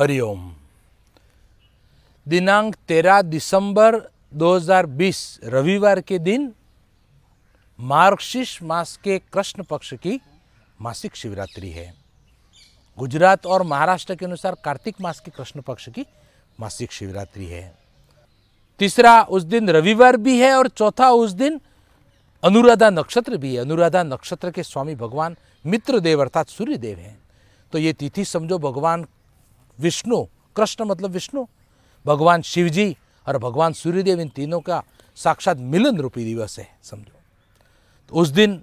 हरिओम दिनांक 13 दिसंबर 2020 रविवार के दिन मार्गशीर्ष मास के कृष्ण पक्ष की मासिक शिवरात्रि है गुजरात और महाराष्ट्र के अनुसार कार्तिक मास के कृष्ण पक्ष की मासिक शिवरात्रि है तीसरा उस दिन रविवार भी है और चौथा उस दिन अनुराधा नक्षत्र भी है अनुराधा नक्षत्र के स्वामी भगवान मित्र देव अर्थात सूर्य देव हैं तो ये तिथि समझो भगवान विष्णु कृष्ण मतलब विष्णु भगवान शिव जी और भगवान सूर्यदेव इन तीनों का साक्षात मिलन रूपी दिवस है समझो तो उस दिन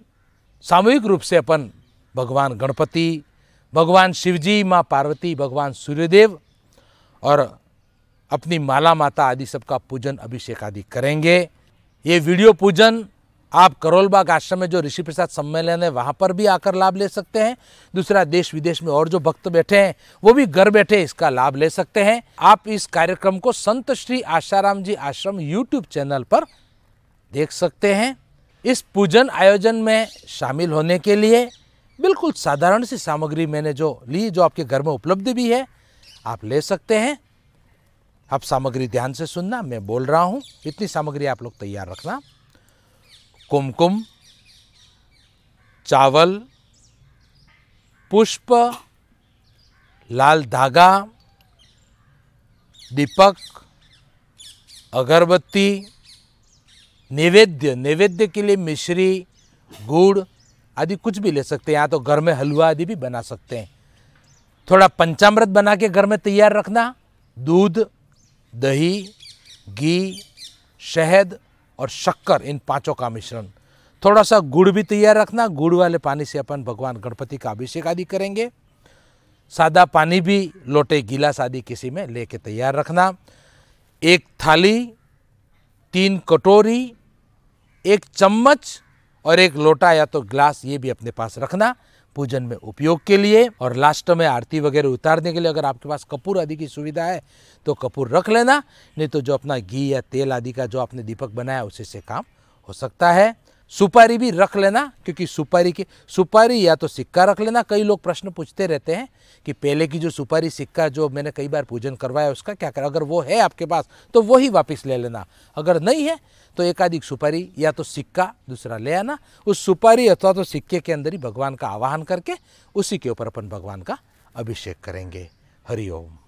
सामूहिक रूप से अपन भगवान गणपति भगवान शिव जी माँ पार्वती भगवान सूर्यदेव और अपनी माला माता आदि सबका पूजन अभिषेक आदि करेंगे ये वीडियो पूजन आप करोलबाग आश्रम में जो ऋषि प्रसाद सम्मेलन है वहाँ पर भी आकर लाभ ले सकते हैं दूसरा देश विदेश में और जो भक्त बैठे हैं वो भी घर बैठे इसका लाभ ले सकते हैं आप इस कार्यक्रम को संत श्री आशाराम जी आश्रम यूट्यूब चैनल पर देख सकते हैं इस पूजन आयोजन में शामिल होने के लिए बिल्कुल साधारण सी सामग्री मैंने जो ली जो आपके घर में उपलब्ध भी है आप ले सकते हैं आप सामग्री ध्यान से सुनना मैं बोल रहा हूँ इतनी सामग्री आप लोग तैयार रखना कुमकुम चावल पुष्प लाल धागा दीपक अगरबत्ती नैवेद्य नैवेद्य के लिए मिश्री गुड़ आदि कुछ भी ले सकते हैं यहाँ तो घर में हलवा आदि भी बना सकते हैं थोड़ा पंचामृत बना के घर में तैयार रखना दूध दही घी शहद और शक्कर इन पांचों का मिश्रण थोड़ा सा गुड़ भी तैयार रखना गुड़ वाले पानी से अपन भगवान गणपति का अभिषेक आदि करेंगे सादा पानी भी लोटे गिलास आदि किसी में लेके तैयार रखना एक थाली तीन कटोरी एक चम्मच और एक लोटा या तो ग्लास ये भी अपने पास रखना पूजन में उपयोग के लिए और लास्ट में आरती वगैरह उतारने के लिए अगर आपके पास कपूर आदि की सुविधा है तो कपूर रख लेना नहीं तो जो अपना घी या तेल आदि का जो आपने दीपक बनाया उसी से काम हो सकता है सुपारी भी रख लेना क्योंकि सुपारी की सुपारी या तो सिक्का रख लेना कई लोग प्रश्न पूछते रहते हैं कि पहले की जो सुपारी सिक्का जो मैंने कई बार पूजन करवाया उसका क्या करें अगर वो है आपके पास तो वो ही वापस ले लेना अगर नहीं है तो एकाधिक सुपारी या तो सिक्का दूसरा ले आना उस सुपारी अथवा तो सिक्के के अंदर ही भगवान का आवाहन करके उसी के ऊपर अपन भगवान का अभिषेक करेंगे हरिओम